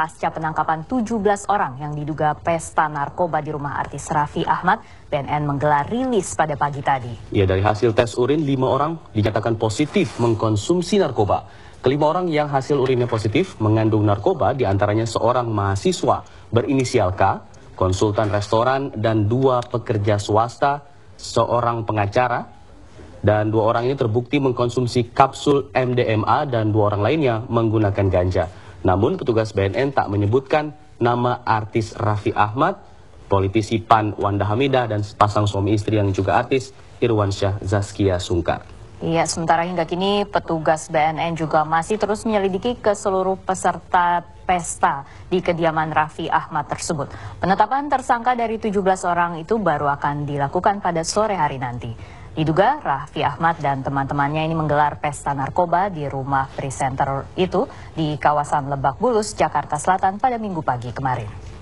pasca penangkapan 17 orang yang diduga pesta narkoba di rumah artis Raffi Ahmad, BNN menggelar rilis pada pagi tadi. Ya, dari hasil tes urin, lima orang dinyatakan positif mengkonsumsi narkoba. Kelima orang yang hasil urinnya positif mengandung narkoba, diantaranya seorang mahasiswa berinisial K, konsultan restoran, dan dua pekerja swasta, seorang pengacara, dan dua orang ini terbukti mengkonsumsi kapsul MDMA dan dua orang lainnya menggunakan ganja. Namun petugas BNN tak menyebutkan nama artis Raffi Ahmad, politisi PAN Wanda Hamida, dan sepasang suami istri yang juga artis Irwansyah Zaskia Sungkar. Iya, sementara hingga kini petugas BNN juga masih terus menyelidiki ke seluruh peserta pesta di kediaman Raffi Ahmad tersebut. Penetapan tersangka dari 17 orang itu baru akan dilakukan pada sore hari nanti. Diduga Raffi Ahmad dan teman-temannya ini menggelar pesta narkoba di rumah presenter itu di kawasan Lebak Bulus, Jakarta Selatan pada minggu pagi kemarin.